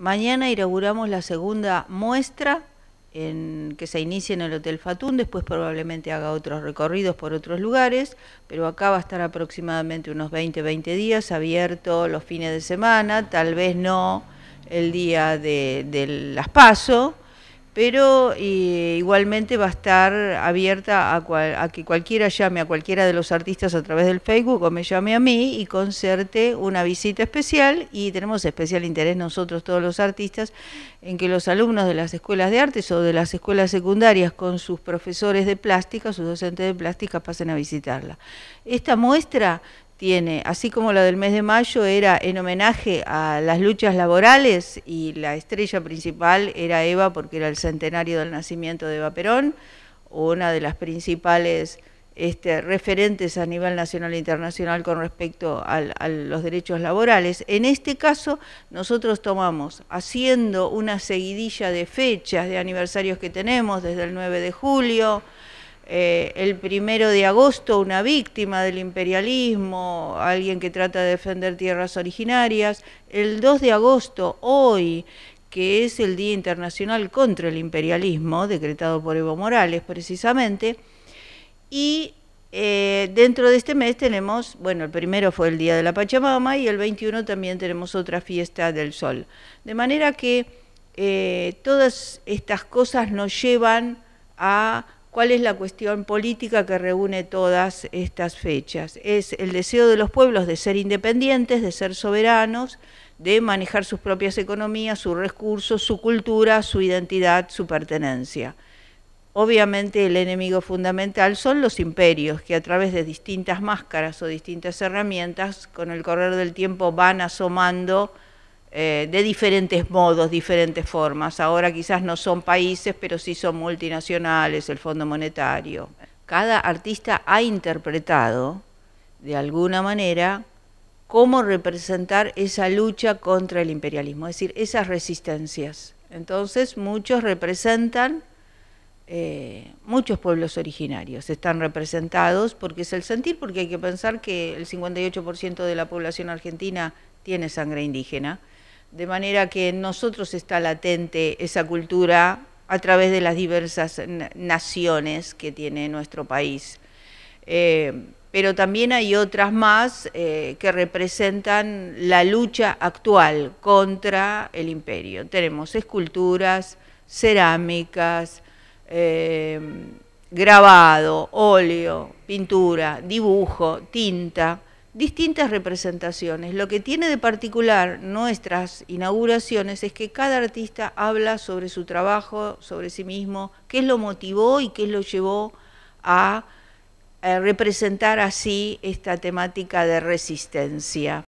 Mañana inauguramos la segunda muestra en, que se inicia en el Hotel Fatún, después probablemente haga otros recorridos por otros lugares, pero acá va a estar aproximadamente unos 20, 20 días abierto los fines de semana, tal vez no el día del aspaso. las pero eh, igualmente va a estar abierta a, a, que cualquiera llame a cualquiera de los artistas a través del Facebook o me llame a mí y concerte una visita especial y tenemos especial interés nosotros todos los artistas en que los alumnos de las escuelas de artes o de las escuelas secundarias con sus profesores de plástica, sus docentes de plástica pasen a visitarla. Esta muestra tiene, así como la del mes de mayo era en homenaje a las luchas laborales y la estrella principal era Eva porque era el centenario del nacimiento de Eva Perón, una de las principales este, referentes a nivel nacional e internacional con respecto a los derechos laborales. En este caso, nosotros tomamos, haciendo una seguidilla de fechas, de aniversarios que tenemos, desde el 9 de julio, eh, el primero de agosto una víctima del imperialismo, alguien que trata de defender tierras originarias, el 2 de agosto, hoy, que es el Día Internacional contra el Imperialismo, decretado por Evo Morales precisamente, y eh, dentro de este mes tenemos, bueno, el primero fue el Día de la Pachamama y el 21 también tenemos otra fiesta del sol. De manera que eh, todas estas cosas nos llevan a ¿Cuál es la cuestión política que reúne todas estas fechas? Es el deseo de los pueblos de ser independientes, de ser soberanos, de manejar sus propias economías, sus recursos, su cultura, su identidad, su pertenencia. Obviamente el enemigo fundamental son los imperios, que a través de distintas máscaras o distintas herramientas, con el correr del tiempo van asomando eh, de diferentes modos, diferentes formas. Ahora quizás no son países, pero sí son multinacionales, el Fondo Monetario. Cada artista ha interpretado, de alguna manera, cómo representar esa lucha contra el imperialismo, es decir, esas resistencias. Entonces, muchos representan eh, muchos pueblos originarios, están representados porque es el sentir, porque hay que pensar que el 58% de la población argentina tiene sangre indígena. De manera que en nosotros está latente esa cultura a través de las diversas naciones que tiene nuestro país. Eh, pero también hay otras más eh, que representan la lucha actual contra el imperio. Tenemos esculturas, cerámicas, eh, grabado, óleo, pintura, dibujo, tinta, distintas representaciones. Lo que tiene de particular nuestras inauguraciones es que cada artista habla sobre su trabajo, sobre sí mismo, qué lo motivó y qué lo llevó a, a eh, representar así esta temática de resistencia.